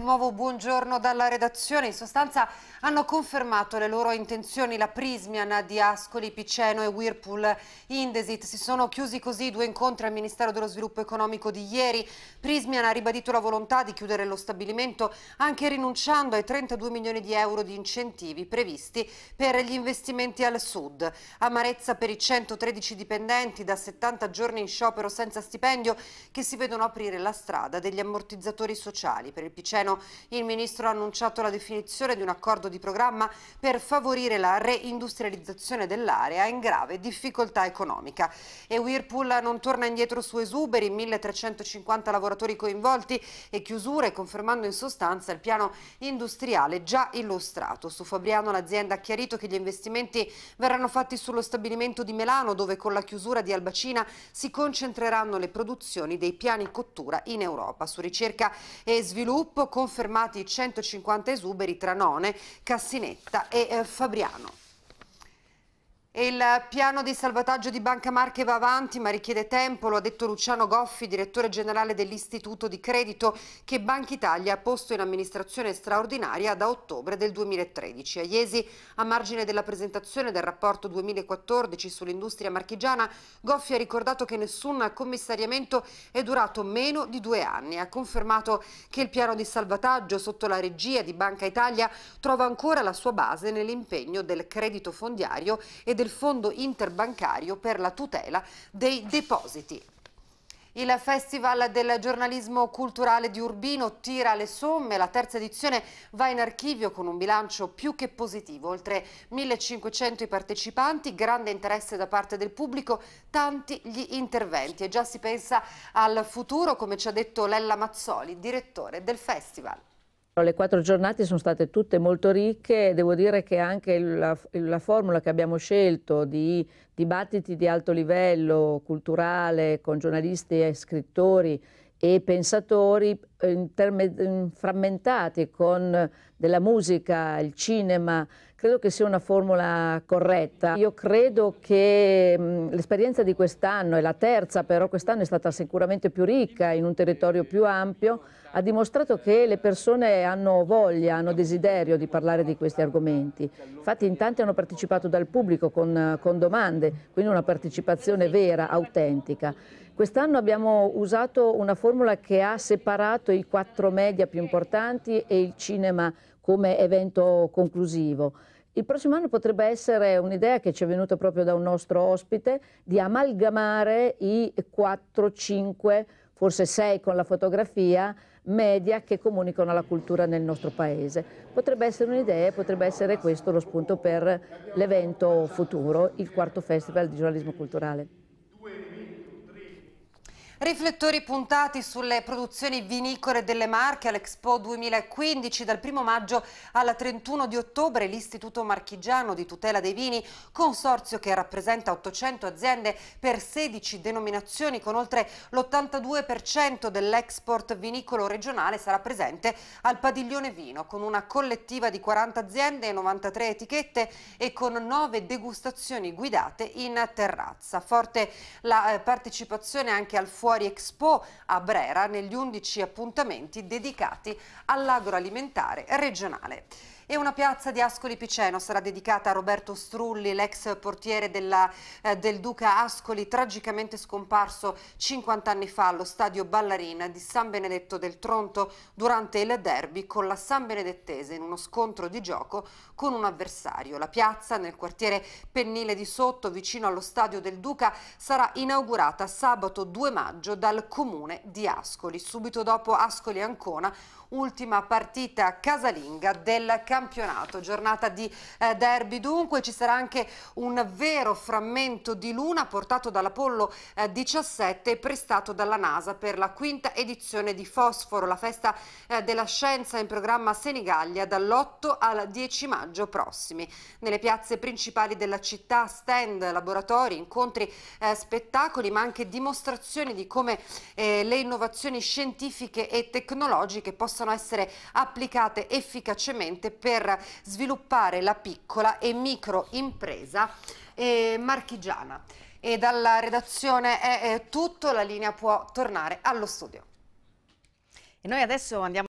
nuovo buongiorno dalla redazione. In sostanza hanno confermato le loro intenzioni la Prismian di Ascoli, Piceno e Whirlpool Indesit. Si sono chiusi così due incontri al Ministero dello Sviluppo Economico di ieri. Prismian ha ribadito la volontà di chiudere lo stabilimento anche rinunciando ai 32 milioni di euro di incentivi previsti per gli investimenti al sud. Amarezza per i 113 dipendenti da 70 giorni in sciopero senza stipendio che si vedono aprire la strada degli ammortizzatori sociali. Per il Piceno Trentino. Il ministro ha annunciato la definizione di un accordo di programma per favorire la reindustrializzazione dell'area in grave difficoltà economica. E Whirlpool non torna indietro su esuberi, 1350 lavoratori coinvolti e chiusure, confermando in sostanza il piano industriale già illustrato. Su Fabriano l'azienda ha chiarito che gli investimenti verranno fatti sullo stabilimento di Melano, dove con la chiusura di Albacina si concentreranno le produzioni dei piani cottura in Europa. Su ricerca e sviluppo con confermati 150 esuberi tra None, Cassinetta e eh, Fabriano. Il piano di salvataggio di Banca Marche va avanti ma richiede tempo, lo ha detto Luciano Goffi, direttore generale dell'Istituto di Credito che Banca Italia ha posto in amministrazione straordinaria da ottobre del 2013. A Iesi, a margine della presentazione del rapporto 2014 sull'industria marchigiana, Goffi ha ricordato che nessun commissariamento è durato meno di due anni. Ha confermato che il piano di salvataggio sotto la regia di Banca Italia trova ancora la sua base nell'impegno del credito fondiario e del il Fondo Interbancario per la tutela dei depositi. Il Festival del giornalismo culturale di Urbino tira le somme, la terza edizione va in archivio con un bilancio più che positivo, oltre 1500 i partecipanti, grande interesse da parte del pubblico, tanti gli interventi e già si pensa al futuro come ci ha detto Lella Mazzoli, direttore del festival. Le quattro giornate sono state tutte molto ricche, devo dire che anche la, la formula che abbiamo scelto di dibattiti di alto livello culturale con giornalisti e scrittori e pensatori eh, mm, frammentati con della musica, il cinema, Credo che sia una formula corretta. Io credo che mm, l'esperienza di quest'anno, è la terza però quest'anno è stata sicuramente più ricca in un territorio più ampio, ha dimostrato che le persone hanno voglia, hanno desiderio di parlare di questi argomenti. Infatti in tanti hanno partecipato dal pubblico con, con domande, quindi una partecipazione vera, autentica. Quest'anno abbiamo usato una formula che ha separato i quattro media più importanti e il cinema come evento conclusivo. Il prossimo anno potrebbe essere un'idea che ci è venuta proprio da un nostro ospite di amalgamare i 4, 5, forse 6 con la fotografia media che comunicano la cultura nel nostro paese. Potrebbe essere un'idea, potrebbe essere questo lo spunto per l'evento futuro, il quarto festival di giornalismo culturale. Riflettori puntati sulle produzioni vinicole delle Marche all'Expo 2015 dal 1 maggio al 31 di ottobre l'Istituto Marchigiano di tutela dei vini, consorzio che rappresenta 800 aziende per 16 denominazioni con oltre l'82% dell'export vinicolo regionale sarà presente al padiglione vino con una collettiva di 40 aziende e 93 etichette e con 9 degustazioni guidate in terrazza. Forte la eh, partecipazione anche al fuoco Fuori Expo a Brera negli 11 appuntamenti dedicati all'agroalimentare regionale. E una piazza di Ascoli Piceno sarà dedicata a Roberto Strulli, l'ex portiere della, eh, del Duca Ascoli, tragicamente scomparso 50 anni fa allo stadio Ballarina di San Benedetto del Tronto durante il derby con la San Benedettese in uno scontro di gioco con un avversario. La piazza nel quartiere Pennile di Sotto, vicino allo stadio del Duca, sarà inaugurata sabato 2 maggio dal comune di Ascoli. Subito dopo Ascoli Ancona, ultima partita casalinga del campionato campionato. Giornata di eh, derby dunque, ci sarà anche un vero frammento di luna portato dall'Apollo eh, 17 e prestato dalla NASA per la quinta edizione di Fosforo, la festa eh, della scienza in programma Senigallia dall'8 al 10 maggio prossimi. Nelle piazze principali della città stand, laboratori, incontri, eh, spettacoli ma anche dimostrazioni di come eh, le innovazioni scientifiche e tecnologiche possano essere applicate efficacemente per per sviluppare la piccola e micro impresa eh, marchigiana. E dalla redazione è, è eh, tutto, la linea può tornare allo studio. E noi adesso andiamo